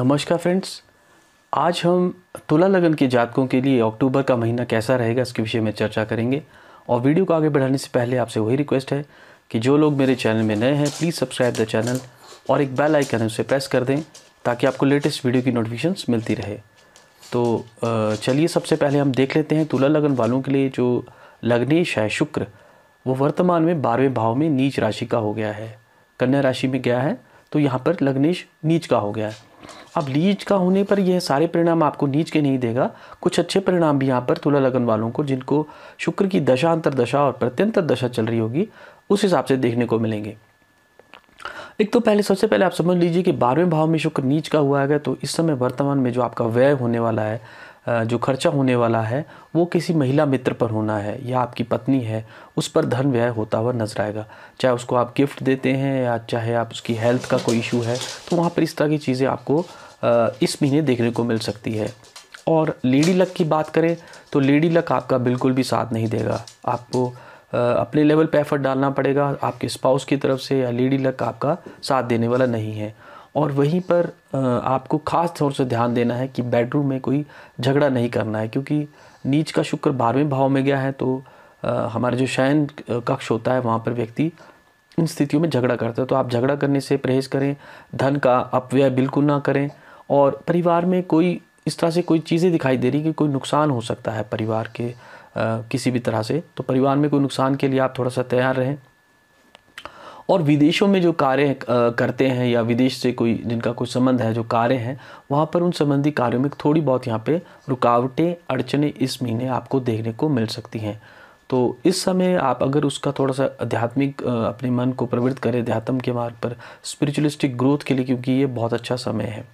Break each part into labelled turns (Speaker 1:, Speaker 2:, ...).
Speaker 1: नमस्कार फ्रेंड्स आज हम तुला लगन के जातकों के लिए अक्टूबर का महीना कैसा रहेगा इसके विषय में चर्चा करेंगे और वीडियो को आगे बढ़ाने से पहले आपसे वही रिक्वेस्ट है कि जो लोग मेरे चैनल में नए हैं प्लीज़ सब्सक्राइब द चैनल और एक बेल आइकन उसे प्रेस कर दें ताकि आपको लेटेस्ट वीडियो की नोटिफिकेशन मिलती रहे तो चलिए सबसे पहले हम देख लेते हैं तुला लगन वालों के लिए जो लग्नेश है शुक्र वो वर्तमान में बारहवें भाव में नीच राशि का हो गया है कन्या राशि में गया है तो यहाँ पर लग्नेश नीच का हो गया है अब लीज का होने पर यह सारे परिणाम आपको नीच के नहीं देगा कुछ अच्छे परिणाम भी यहाँ पर तुला लगन वालों को जिनको शुक्र की दशा अंतर दशा और प्रत्यंतर दशा चल रही होगी उस हिसाब से देखने को मिलेंगे एक तो पहले सबसे पहले आप समझ लीजिए कि बारहवें भाव में शुक्र नीच का हुआ है तो इस समय वर्तमान में जो आपका व्यय होने वाला है जो खर्चा होने वाला है वो किसी महिला मित्र पर होना है या आपकी पत्नी है उस पर धन व्यय होता हुआ नजर आएगा चाहे उसको आप गिफ्ट देते हैं या चाहे आप उसकी हेल्थ का कोई इशू है तो वहाँ पर इस तरह की चीज़ें आपको इस महीने देखने को मिल सकती है और लेडी लक की बात करें तो लेडी लक आपका बिल्कुल भी साथ नहीं देगा आपको अपने लेवल पर एफर्ट डालना पड़ेगा आपके स्पाउस की तरफ से या लेडी लक आपका साथ देने वाला नहीं है और वहीं पर आपको ख़ास तौर से ध्यान देना है कि बेडरूम में कोई झगड़ा नहीं करना है क्योंकि नीच का शुक्र बारहवें भाव में गया है तो हमारे जो शयन कक्ष होता है वहाँ पर व्यक्ति इन स्थितियों में झगड़ा करता है तो आप झगड़ा करने से परहेज करें धन का अपव्यय बिल्कुल ना करें और परिवार में कोई इस तरह से कोई चीज़ें दिखाई दे रही कि कोई नुकसान हो सकता है परिवार के आ, किसी भी तरह से तो परिवार में कोई नुकसान के लिए आप थोड़ा सा तैयार रहें और विदेशों में जो कार्य करते हैं या विदेश से कोई जिनका कोई संबंध है जो कार्य हैं वहाँ पर उन संबंधी कार्यों में थोड़ी बहुत यहाँ पे रुकावटें अड़चने इस महीने आपको देखने को मिल सकती हैं तो इस समय आप अगर उसका थोड़ा सा आध्यात्मिक अपने मन को प्रवृत्त करें अध्यात्म के मार्ग पर स्पिरिचुअलिस्टिक ग्रोथ के लिए क्योंकि ये बहुत अच्छा समय है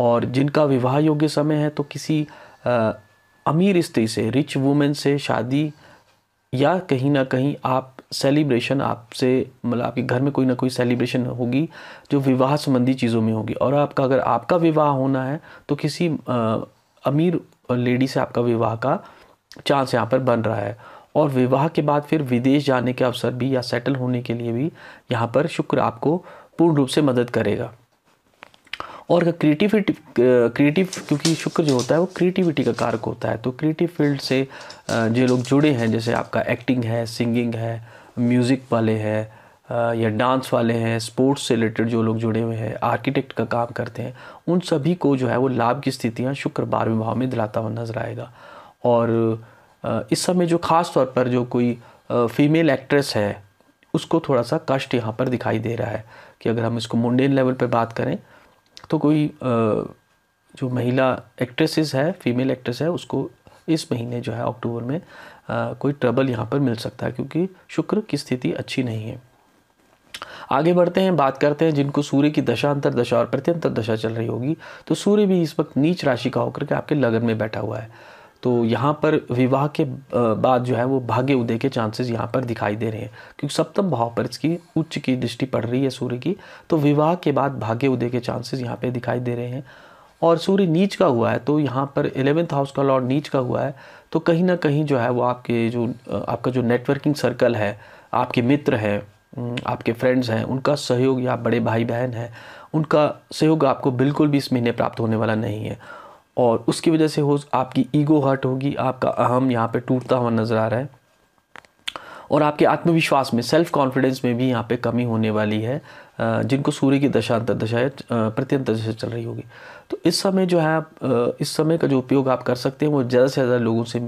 Speaker 1: और जिनका विवाह योग्य समय है तो किसी अमीर स्त्री से रिच वूमेन से शादी या कहीं ना कहीं आप सेलिब्रेशन आपसे मतलब आपके घर में कोई ना कोई सेलिब्रेशन होगी जो विवाह संबंधी चीज़ों में होगी और आपका अगर आपका विवाह होना है तो किसी आ, अमीर लेडी से आपका विवाह का चांस यहाँ पर बन रहा है और विवाह के बाद फिर विदेश जाने के अवसर भी या सेटल होने के लिए भी यहाँ पर शुक्र आपको पूर्ण रूप से मदद करेगा और क्रिएटिविटी क्रिएटिव क्योंकि शुक्र जो होता है वो क्रिएटिविटी का कारक होता है तो क्रिएटिव फील्ड से जो लोग जुड़े हैं जैसे आपका एक्टिंग है सिंगिंग है म्यूज़िक वाले हैं या डांस वाले हैं स्पोर्ट्स से रिलेटेड जो लोग जुड़े हुए हैं आर्किटेक्ट का काम करते हैं उन सभी को जो है वो लाभ की स्थितियाँ शुक्र बारहवें भाव में दिलाता हुआ नजर आएगा और इस समय जो ख़ास तौर पर जो कोई फीमेल एक्ट्रेस है उसको थोड़ा सा कष्ट यहाँ पर दिखाई दे रहा है कि अगर हम इसको मुंडेन लेवल पर बात करें तो कोई जो महिला एक्ट्रेसेस है फीमेल एक्ट्रेस है उसको इस महीने जो है अक्टूबर में कोई ट्रबल यहाँ पर मिल सकता है क्योंकि शुक्र की स्थिति अच्छी नहीं है आगे बढ़ते हैं बात करते हैं जिनको सूर्य की दशा अंतर दशा और प्रत्यंतर दशा चल रही होगी तो सूर्य भी इस वक्त नीच राशि का होकर के आपके लगन में बैठा हुआ है तो यहाँ पर विवाह के बाद जो है वो भाग्य उदय के चांसेस यहाँ पर दिखाई दे रहे हैं क्योंकि सप्तम भाव पर इसकी उच्च की दृष्टि पड़ रही है सूर्य की तो विवाह के बाद भाग्य उदय के चांसेस यहाँ पे दिखाई दे रहे हैं और सूर्य नीच का हुआ है तो यहाँ पर एलेवेंथ हाउस का लॉर्ड नीच का हुआ है तो कहीं ना कहीं जो है वो आपके जो आपका जो नेटवर्किंग सर्कल है आपके मित्र हैं आपके फ्रेंड्स हैं उनका सहयोग या बड़े भाई बहन हैं उनका सहयोग आपको बिल्कुल भी इस महीने प्राप्त होने वाला नहीं है और उसकी वजह से हो आपकी ईगो हर्ट होगी आपका अहम यहाँ पे टूटता हुआ नज़र आ रहा है और आपके आत्मविश्वास में सेल्फ कॉन्फिडेंस में भी यहाँ पे कमी होने वाली है जिनको सूर्य की दशा दशा प्रत्यंत दशा चल रही होगी तो इस समय जो है इस समय का जो उपयोग आप कर सकते हैं वो ज़्यादा से ज़्यादा लोगों से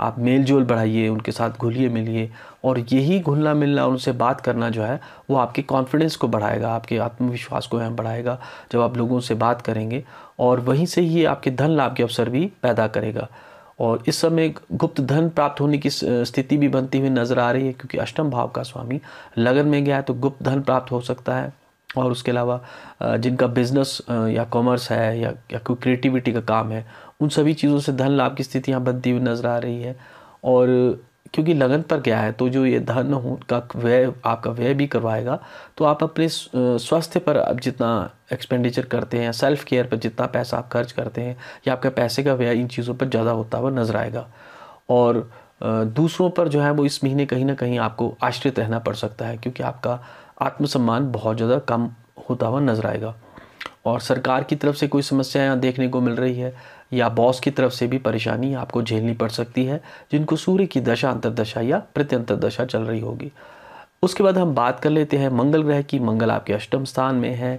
Speaker 1: आप मेल जोल बढ़ाइए उनके साथ घुलिए मिलिए और यही घुलना मिलना उनसे बात करना जो है वो आपके कॉन्फिडेंस को बढ़ाएगा आपके आत्मविश्वास को बढ़ाएगा जब आप लोगों से बात करेंगे और वहीं से ही आपके धन लाभ के अवसर भी पैदा करेगा और इस समय गुप्त धन प्राप्त होने की स्थिति भी बनती हुई नज़र आ रही है क्योंकि अष्टम भाव का स्वामी लगन में गया है तो गुप्त धन प्राप्त हो सकता है और उसके अलावा जिनका बिजनेस या कॉमर्स है या या कोई क्रिएटिविटी का काम है उन सभी चीज़ों से धन लाभ की स्थिति यहाँ बनती हुई नज़र आ रही है और क्योंकि लगन पर गया है तो जो ये धन हो का व्यय आपका व्यय भी करवाएगा तो आप अपने स्वास्थ्य पर आप जितना एक्सपेंडिचर करते हैं सेल्फ केयर पर जितना पैसा आप खर्च करते हैं या आपका पैसे का व्यय इन चीज़ों पर ज़्यादा होता हुआ नजर आएगा और दूसरों पर जो है वो इस महीने कहीं ना कहीं आपको आश्रित रहना पड़ सकता है क्योंकि आपका आत्मसम्मान बहुत ज़्यादा कम होता हुआ नज़र आएगा और सरकार की तरफ से कोई समस्या यहाँ देखने को मिल रही है या बॉस की तरफ से भी परेशानी आपको झेलनी पड़ सकती है जिनको सूर्य की दशा अंतरदशा या प्रत्यंतरदशा चल रही होगी उसके बाद हम बात कर लेते हैं मंगल ग्रह की मंगल आपके अष्टम स्थान में है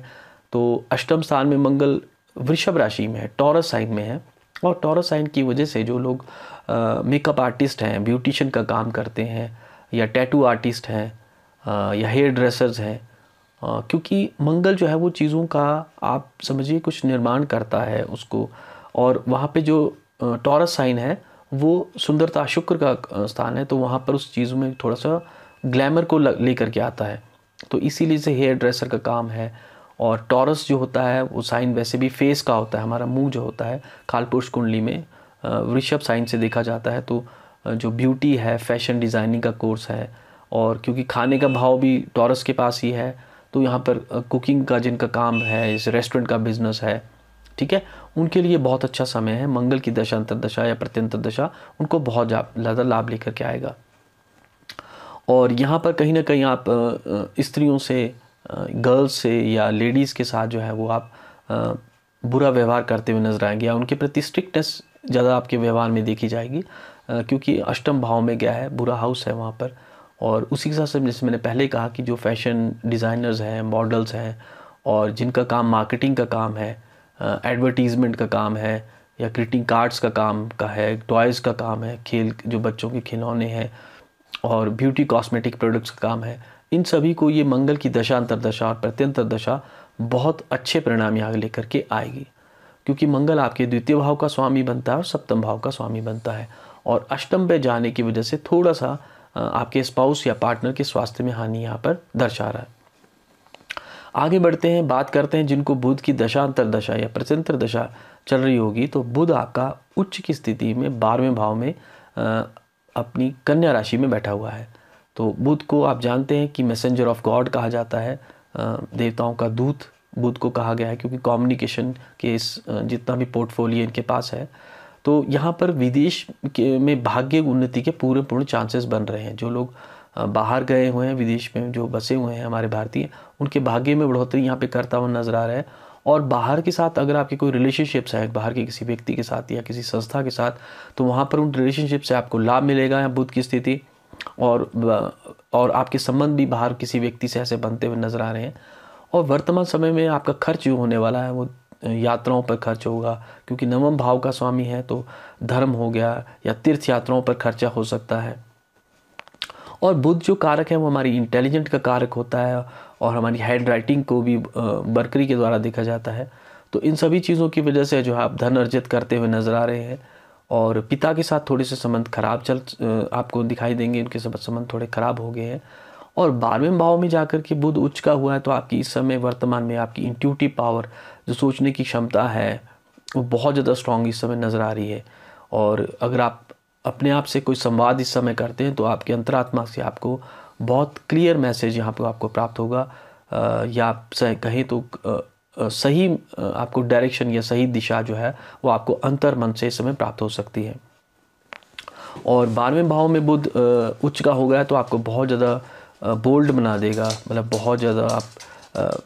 Speaker 1: तो अष्टम स्थान में मंगल वृषभ राशि में है टॉरस साइन में है और टॉरस साइन की वजह से जो लोग मेकअप आर्टिस्ट हैं ब्यूटिशन का काम करते हैं या टैटू आर्टिस्ट हैं या हेयर ड्रेसर्स हैं क्योंकि मंगल जो है वो चीज़ों का आप समझिए कुछ निर्माण करता है उसको और वहाँ पे जो टॉरस साइन है वो सुंदरता शुक्र का स्थान है तो वहाँ पर उस चीज़ में थोड़ा सा ग्लैमर को लेकर के आता है तो इसीलिए से हेयर ड्रेसर का काम है और टॉरस जो होता है वो साइन वैसे भी फेस का होता है हमारा मुंह जो होता है कालपुरुष कुंडली में वृषभ साइन से देखा जाता है तो जो ब्यूटी है फैशन डिज़ाइनिंग का कोर्स है और क्योंकि खाने का भाव भी टॉरस के पास ही है तो यहाँ पर कुकिंग का जिनका काम है इस रेस्टोरेंट का बिज़नेस है ठीक है उनके लिए बहुत अच्छा समय है मंगल की दशा अंतरदशा या प्रत्यंतरदशा उनको बहुत ज़्यादा लाभ लेकर के आएगा और यहाँ पर कहीं ना कहीं आप स्त्रियों से गर्ल्स से या लेडीज़ के साथ जो है वो आप बुरा व्यवहार करते हुए नजर आएंगे या उनके प्रति स्ट्रिक्टनेस ज़्यादा आपके व्यवहार में देखी जाएगी क्योंकि अष्टम भाव में गया है बुरा हाउस है वहाँ पर और उसी के साथ साथ जैसे मैंने पहले कहा कि जो फैशन डिज़ाइनर्स हैं मॉडल्स हैं और जिनका काम मार्केटिंग का काम है एडवर्टीज़मेंट का काम है या ग्रीटिंग कार्ड्स का काम का है टॉयज़ का काम है खेल जो बच्चों के खिलौने हैं और ब्यूटी कॉस्मेटिक प्रोडक्ट्स का काम है इन सभी को ये मंगल की दशा अंतरदशा और प्रत्यंतर दशा बहुत अच्छे परिणाम यहाँ लेकर के आएगी क्योंकि मंगल आपके द्वितीय भाव का स्वामी बनता है और सप्तम भाव का स्वामी बनता है और अष्टम पे जाने की वजह से थोड़ा सा आपके स्पाउस या पार्टनर के स्वास्थ्य में हानि यहाँ पर दर्शा रहा है आगे बढ़ते हैं बात करते हैं जिनको बुध की दशांतर दशा या प्रचंतर दशा चल रही होगी तो बुध आपका उच्च की स्थिति में बारहवें भाव में अपनी कन्या राशि में बैठा हुआ है तो बुध को आप जानते हैं कि मैसेंजर ऑफ गॉड कहा जाता है देवताओं का दूत बुध को कहा गया है क्योंकि कम्युनिकेशन के इस जितना भी पोर्टफोलियो इनके पास है तो यहाँ पर विदेश के में भाग्य उन्नति के पूरे पूर्ण चांसेस बन रहे हैं जो लोग बाहर गए हुए हैं विदेश में जो बसे हुए हैं हमारे भारतीय उनके भाग्य में बढ़ोतरी यहाँ पे करता हुआ नजर आ रहा है और बाहर के साथ अगर आपके कोई रिलेशनशिप्स हैं बाहर के किसी व्यक्ति के साथ या किसी संस्था के साथ तो वहाँ पर उन रिलेशनशिप से आपको लाभ मिलेगा या बुद्ध की स्थिति और और आपके संबंध भी बाहर किसी व्यक्ति से ऐसे बनते हुए नजर आ रहे हैं और वर्तमान समय में आपका खर्च जो होने वाला है वो यात्राओं पर खर्च होगा क्योंकि नवम भाव का स्वामी है तो धर्म हो गया या तीर्थ यात्राओं पर खर्चा हो सकता है और बुद्ध जो कारक है वो हमारी इंटेलिजेंट का कारक होता है और हमारी हैंड राइटिंग को भी बर्करी के द्वारा देखा जाता है तो इन सभी चीज़ों की वजह से जो है आप धन अर्जित करते हुए नज़र आ रहे हैं और पिता के साथ थोड़े से संबंध खराब चल आपको दिखाई देंगे उनके संबंध थोड़े खराब हो गए हैं और बारहवें भाव में जाकर के बुध का हुआ है तो आपकी इस समय वर्तमान में आपकी इंट्यूटिव पावर जो सोचने की क्षमता है वो बहुत ज़्यादा स्ट्रांग इस समय नज़र आ रही है और अगर आप अपने आप से कोई संवाद इस समय करते हैं तो आपके अंतरात्मा से आपको बहुत क्लियर मैसेज यहाँ पर आपको प्राप्त होगा या आप कहें तो सही आपको डायरेक्शन या सही दिशा जो है वो आपको अंतर मन से इस समय प्राप्त हो सकती है और बारहवें भाव में बुद्ध उच्च का हो गया तो आपको बहुत ज़्यादा बोल्ड बना देगा मतलब बहुत ज़्यादा आप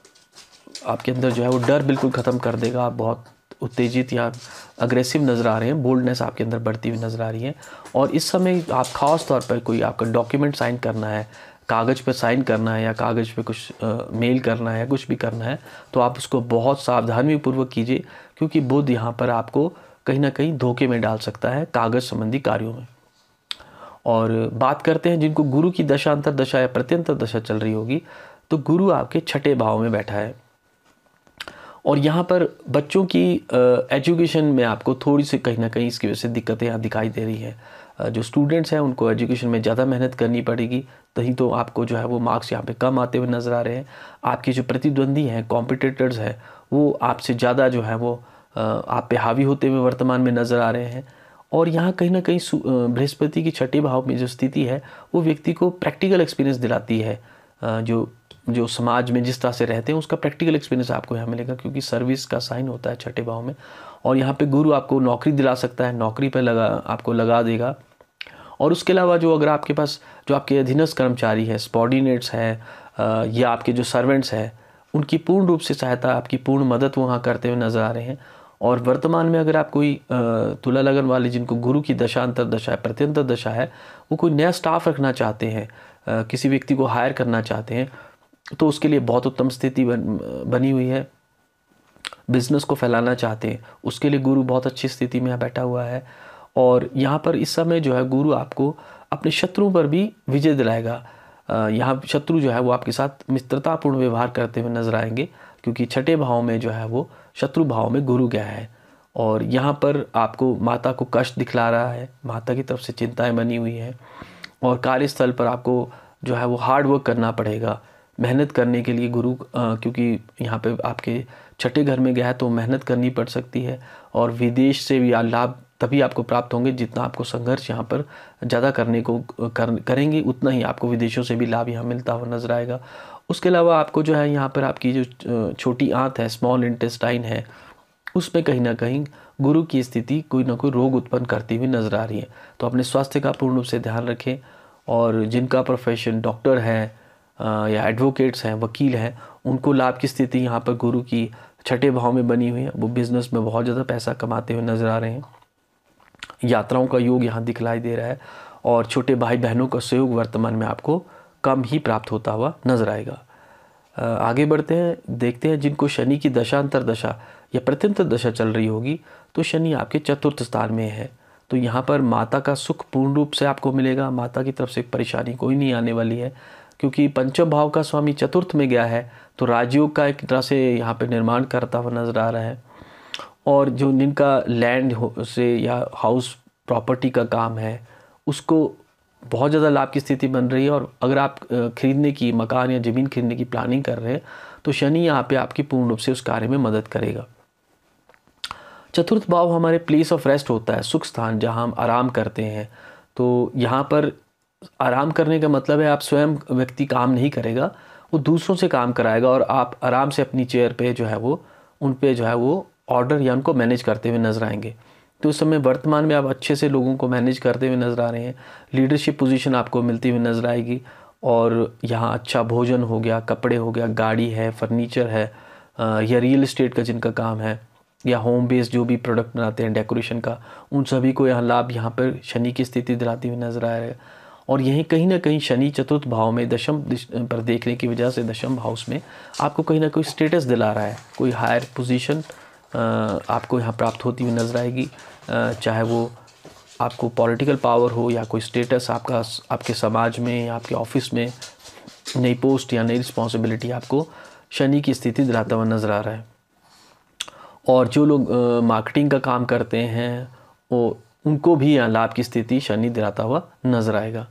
Speaker 1: आपके अंदर जो है वो डर बिल्कुल ख़त्म कर देगा आप बहुत उत्तेजित या अग्रेसिव नज़र आ रहे हैं बोल्डनेस आपके अंदर बढ़ती हुई नज़र आ रही है और इस समय आप ख़ास तौर पर कोई आपका डॉक्यूमेंट साइन करना है कागज़ पर साइन करना है या कागज़ पर कुछ आ, मेल करना है कुछ भी करना है तो आप उसको बहुत सावधानीपूर्वक कीजिए क्योंकि बुद्ध यहाँ पर आपको कहीं ना कहीं धोखे में डाल सकता है कागज़ संबंधी कार्यों में और बात करते हैं जिनको गुरु की दशांतर दशा या प्रत्यंतर दशा चल रही होगी तो गुरु आपके छठे भाव में बैठा है और यहाँ पर बच्चों की एजुकेशन में आपको थोड़ी सी कहीं ना कहीं इसकी वजह से दिक्कतें यहाँ दिखाई दे रही है जो स्टूडेंट्स हैं उनको एजुकेशन में ज़्यादा मेहनत करनी पड़ेगी तहीं तो आपको जो है वो मार्क्स यहाँ पे कम आते हुए नज़र आ रहे हैं आपके जो प्रतिद्वंदी हैं कॉम्पिटिटर्स हैं वो आपसे ज़्यादा जो है वो आप पे हावी होते हुए वर्तमान में नज़र आ रहे हैं और यहाँ कहीं ना कहीं बृहस्पति की छठे भाव में जो स्थिति है वो व्यक्ति को प्रैक्टिकल एक्सपीरियंस दिलाती है जो जो समाज में जिस तरह से रहते हैं उसका प्रैक्टिकल एक्सपीरियंस आपको यहाँ मिलेगा क्योंकि सर्विस का साइन होता है छठे भाव में और यहाँ पे गुरु आपको नौकरी दिला सकता है नौकरी पे लगा आपको लगा देगा और उसके अलावा जो अगर आपके पास जो आपके अधीनस्थ कर्मचारी है स्पॉर्डिनेट्स हैं या आपके जो सर्वेंट्स हैं उनकी पूर्ण रूप से सहायता आपकी पूर्ण मदद वहाँ करते हुए नज़र आ रहे हैं और वर्तमान में अगर आप कोई तुला लगन वाले जिनको गुरु की दशा अंतर दशा है प्रत्यंतर दशा है वो कोई नया स्टाफ रखना चाहते हैं किसी व्यक्ति को हायर करना चाहते हैं तो उसके लिए बहुत उत्तम स्थिति बन, बनी हुई है बिजनेस को फैलाना चाहते हैं उसके लिए गुरु बहुत अच्छी स्थिति में यहाँ बैठा हुआ है और यहाँ पर इस समय जो है गुरु आपको अपने शत्रुओं पर भी विजय दिलाएगा यहाँ शत्रु जो है वो आपके साथ मित्रतापूर्ण व्यवहार करते हुए नजर आएंगे क्योंकि छठे भाव में जो है वो शत्रु भाव में गुरु गया है और यहाँ पर आपको माता को कष्ट दिखला रहा है माता की तरफ से चिंताएं बनी हुई हैं और कार्यस्थल पर आपको जो है वो हार्ड वर्क करना पड़ेगा मेहनत करने के लिए गुरु क्योंकि यहाँ पे आपके छठे घर में गया है तो मेहनत करनी पड़ सकती है और विदेश से भी लाभ तभी आपको प्राप्त होंगे जितना आपको संघर्ष यहाँ पर ज़्यादा करने को कर, करेंगे उतना ही आपको विदेशों से भी लाभ यहाँ मिलता हुआ नज़र आएगा उसके अलावा आपको जो है यहाँ पर आपकी जो छोटी आंत है स्मॉल इंटेस्टाइन है उसमें कहीं ना कहीं गुरु की स्थिति कोई ना कोई रोग उत्पन्न करती हुई नज़र आ रही है तो अपने स्वास्थ्य का पूर्ण रूप से ध्यान रखें और जिनका प्रोफेशन डॉक्टर है या एडवोकेट्स हैं वकील हैं उनको लाभ की स्थिति यहाँ पर गुरु की छठे भाव में बनी हुई है वो बिज़नेस में बहुत ज़्यादा पैसा कमाते हुए नज़र आ रहे हैं यात्राओं का योग यहाँ दिखलाई दे रहा है और छोटे भाई बहनों का सहयोग वर्तमान में आपको कम ही प्राप्त होता हुआ नज़र आएगा आगे बढ़ते हैं देखते हैं जिनको शनि की दशा दशा या प्रत्यंतर तो दशा चल रही होगी तो शनि आपके चतुर्थ स्थान में है तो यहाँ पर माता का सुख पूर्ण रूप से आपको मिलेगा माता की तरफ से परेशानी कोई नहीं आने वाली है क्योंकि पंचम भाव का स्वामी चतुर्थ में गया है तो राजयोग का एक तरह से यहाँ पे निर्माण करता हुआ नज़र आ रहा है और जो जिनका लैंड से या हाउस प्रॉपर्टी का काम है उसको बहुत ज़्यादा लाभ की स्थिति बन रही है और अगर आप खरीदने की मकान या ज़मीन खरीदने की प्लानिंग कर रहे हैं तो शनि यहाँ पे आपकी पूर्ण रूप से उस कार्य में मदद करेगा चतुर्थ भाव हमारे प्लेस ऑफ रेस्ट होता है सुख स्थान जहाँ हम आराम करते हैं तो यहाँ पर आराम करने का मतलब है आप स्वयं व्यक्ति काम नहीं करेगा वो दूसरों से काम कराएगा और आप आराम से अपनी चेयर पे जो है वो उन पे जो है वो ऑर्डर या उनको मैनेज करते हुए नजर आएंगे तो उस समय वर्तमान में आप अच्छे से लोगों को मैनेज करते हुए नज़र आ रहे हैं लीडरशिप पोजीशन आपको मिलती हुई नज़र आएगी और यहाँ अच्छा भोजन हो गया कपड़े हो गया गाड़ी है फर्नीचर है या रियल इस्टेट का जिनका काम है या होम बेस जो भी प्रोडक्ट बनाते हैं डेकोरेशन का उन सभी को यहाँ लाभ यहाँ पर शनि की स्थिति दिलाती हुई नज़र आ रहा है और यहीं कहीं ना कहीं शनि चतुर्थ भाव में दशम पर देखने की वजह से दशम हाउस में आपको कहीं ना कोई स्टेटस दिला रहा है कोई हायर पोजीशन आपको यहाँ प्राप्त होती हुई नज़र आएगी चाहे वो आपको पॉलिटिकल पावर हो या कोई स्टेटस आपका आपके समाज में या आपके ऑफिस में नई पोस्ट या नई रिस्पॉन्सिबिलिटी आपको शनि की स्थिति दिलाता हुआ नज़र आ रहा है और जो लोग मार्केटिंग का काम करते हैं वो उनको भी यहाँ लाभ की स्थिति शनि दिलाता हुआ नज़र आएगा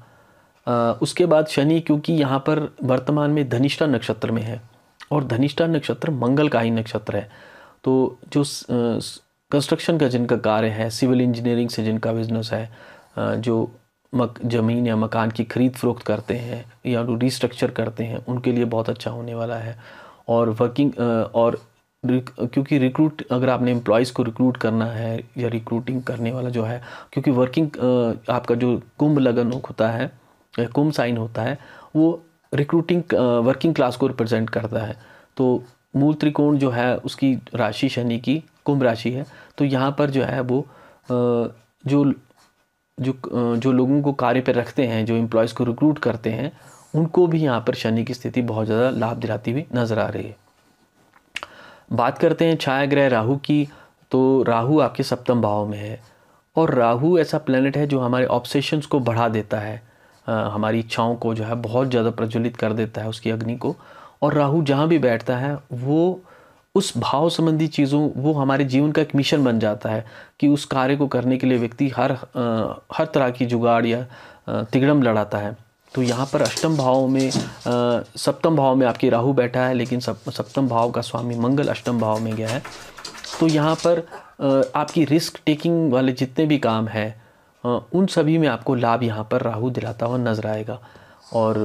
Speaker 1: उसके बाद शनि क्योंकि यहाँ पर वर्तमान में धनिष्ठा नक्षत्र में है और धनिष्ठा नक्षत्र मंगल का ही नक्षत्र है तो जो कंस्ट्रक्शन का जिनका कार्य है सिविल इंजीनियरिंग से जिनका बिजनेस है जो मक ज़मीन या मकान की ख़रीद फरोख्त करते हैं या रिस्ट्रक्चर करते हैं उनके लिए बहुत अच्छा होने वाला है और वर्किंग और क्योंकि रिक्रूट अगर आपने एम्प्लॉयज़ को रिक्रूट करना है या रिक्रूटिंग करने वाला जो है क्योंकि वर्किंग आपका जो कुंभ लगन होता है कुम साइन होता है वो रिक्रूटिंग वर्किंग क्लास को रिप्रेजेंट करता है तो मूल त्रिकोण जो है उसकी राशि शनि की कुंभ राशि है तो यहाँ पर जो है वो जो जो जो लोगों को कार्य पर रखते हैं जो एम्प्लॉयज़ को रिक्रूट करते हैं उनको भी यहाँ पर शनि की स्थिति बहुत ज़्यादा लाभ दिलाती हुई नज़र आ रही है बात करते हैं छाया ग्रह राहु की तो राहु आपके सप्तम भाव में है और राहु ऐसा प्लैनेट है जो हमारे ऑब्सेशंस को बढ़ा देता है हमारी इच्छाओं को जो है बहुत ज़्यादा प्रज्वलित कर देता है उसकी अग्नि को और राहु जहाँ भी बैठता है वो उस भाव संबंधी चीज़ों वो हमारे जीवन का एक मिशन बन जाता है कि उस कार्य को करने के लिए व्यक्ति हर हर तरह की जुगाड़ या तिगड़म लड़ाता है तो यहाँ पर अष्टम भाव में सप्तम भाव में आपकी राहु बैठा है लेकिन सप सप्तम भाव का स्वामी मंगल अष्टम भाव में गया है तो यहाँ पर आपकी रिस्क टेकिंग वाले जितने भी काम है हाँ, उन सभी में आपको लाभ यहाँ पर राहु दिलाता हुआ नज़र आएगा और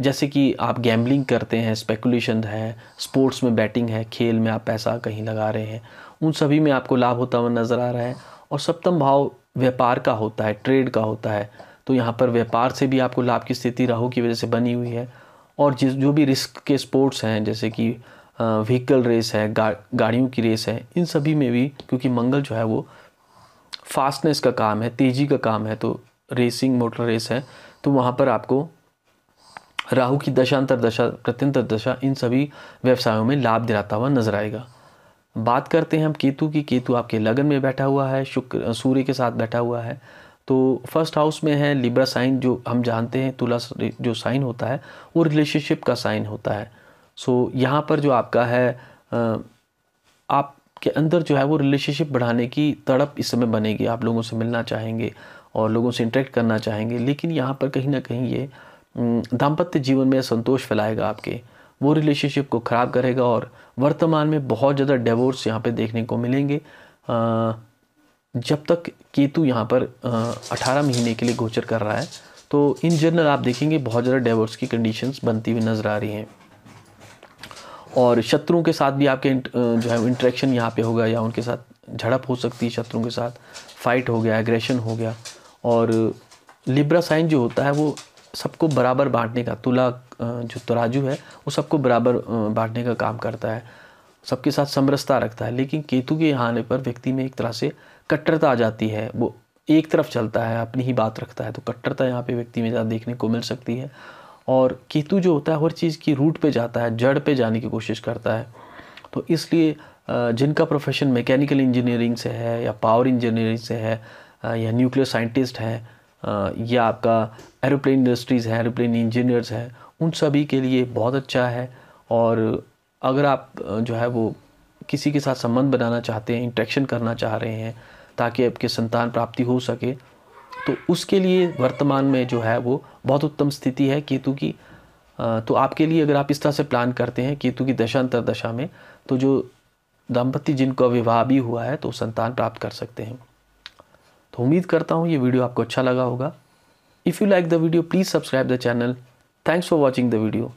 Speaker 1: जैसे कि आप गैम्बलिंग करते हैं स्पेकुलेशन है स्पोर्ट्स में बैटिंग है खेल में आप पैसा कहीं लगा रहे हैं उन सभी में आपको लाभ होता हुआ नज़र आ रहा है और सप्तम भाव व्यापार का होता है ट्रेड का होता है तो यहाँ पर व्यापार से भी आपको लाभ की स्थिति राहु की वजह से बनी हुई है और जिस जो भी रिस्क के स्पोर्ट्स हैं जैसे कि व्हीकल रेस है गा, गाड़ियों की रेस है इन सभी में भी क्योंकि मंगल जो है वो फास्टनेस का काम है तेज़ी का काम है तो रेसिंग मोटर रेस है तो वहाँ पर आपको राहु की दशांतर दशा प्रत्यंतर दशा इन सभी व्यवसायों में लाभ दिलाता हुआ नजर आएगा बात करते हैं हम केतु की केतु आपके लगन में बैठा हुआ है शुक्र सूर्य के साथ बैठा हुआ है तो फर्स्ट हाउस में है लिब्रा साइन जो हम जानते हैं तुला जो साइन होता है वो रिलेशनशिप का साइन होता है सो यहाँ पर जो आपका है आप के अंदर जो है वो रिलेशनशिप बढ़ाने की तड़प इस समय बनेगी आप लोगों से मिलना चाहेंगे और लोगों से इंटरेक्ट करना चाहेंगे लेकिन यहाँ पर कहीं ना कहीं ये दाम्पत्य जीवन में संतोष फैलाएगा आपके वो रिलेशनशिप को ख़राब करेगा और वर्तमान में बहुत ज़्यादा डिवोर्स यहाँ पे देखने को मिलेंगे जब तक केतु यहाँ पर अठारह महीने के लिए गोचर कर रहा है तो इन जनरल आप देखेंगे बहुत ज़्यादा डिवोर्स की कंडीशंस बनती हुई नज़र आ रही हैं और शत्रुओं के साथ भी आपके जो है इंट्रैक्शन यहाँ पे होगा या उनके साथ झड़प हो सकती है शत्रुओं के साथ फाइट हो गया एग्रेशन हो गया और लिब्रा साइन जो होता है वो सबको बराबर बांटने का तुला जो तराजू है वो सबको बराबर बांटने का काम करता है सबके साथ समरसता रखता है लेकिन केतु के यहाँ आने पर व्यक्ति में एक तरह से कट्टरता आ जाती है वो एक तरफ चलता है अपनी ही बात रखता है तो कट्टरता यहाँ पे व्यक्ति में ज़्यादा देखने को मिल सकती है और केतु जो होता है हर चीज़ की रूट पे जाता है जड़ पे जाने की कोशिश करता है तो इसलिए जिनका प्रोफेशन मैकेनिकल इंजीनियरिंग से है या पावर इंजीनियरिंग से है या न्यूक्लियर साइंटिस्ट हैं या आपका एरोप्लेन इंडस्ट्रीज़ है एरोप्लेन इंजीनियर्स हैं उन सभी के लिए बहुत अच्छा है और अगर आप जो है वो किसी के साथ संबंध बनाना चाहते हैं इंट्रैक्शन करना चाह रहे हैं ताकि आपके संतान प्राप्ति हो सके तो उसके लिए वर्तमान में जो है वो बहुत उत्तम स्थिति है केतु की तो आपके लिए अगर आप इस तरह से प्लान करते हैं केतु की दशांतर दशा में तो जो दंपति जिनको विवाह भी हुआ है तो संतान प्राप्त कर सकते हैं तो उम्मीद करता हूँ ये वीडियो आपको अच्छा लगा होगा if you like the video please subscribe the channel thanks for watching the video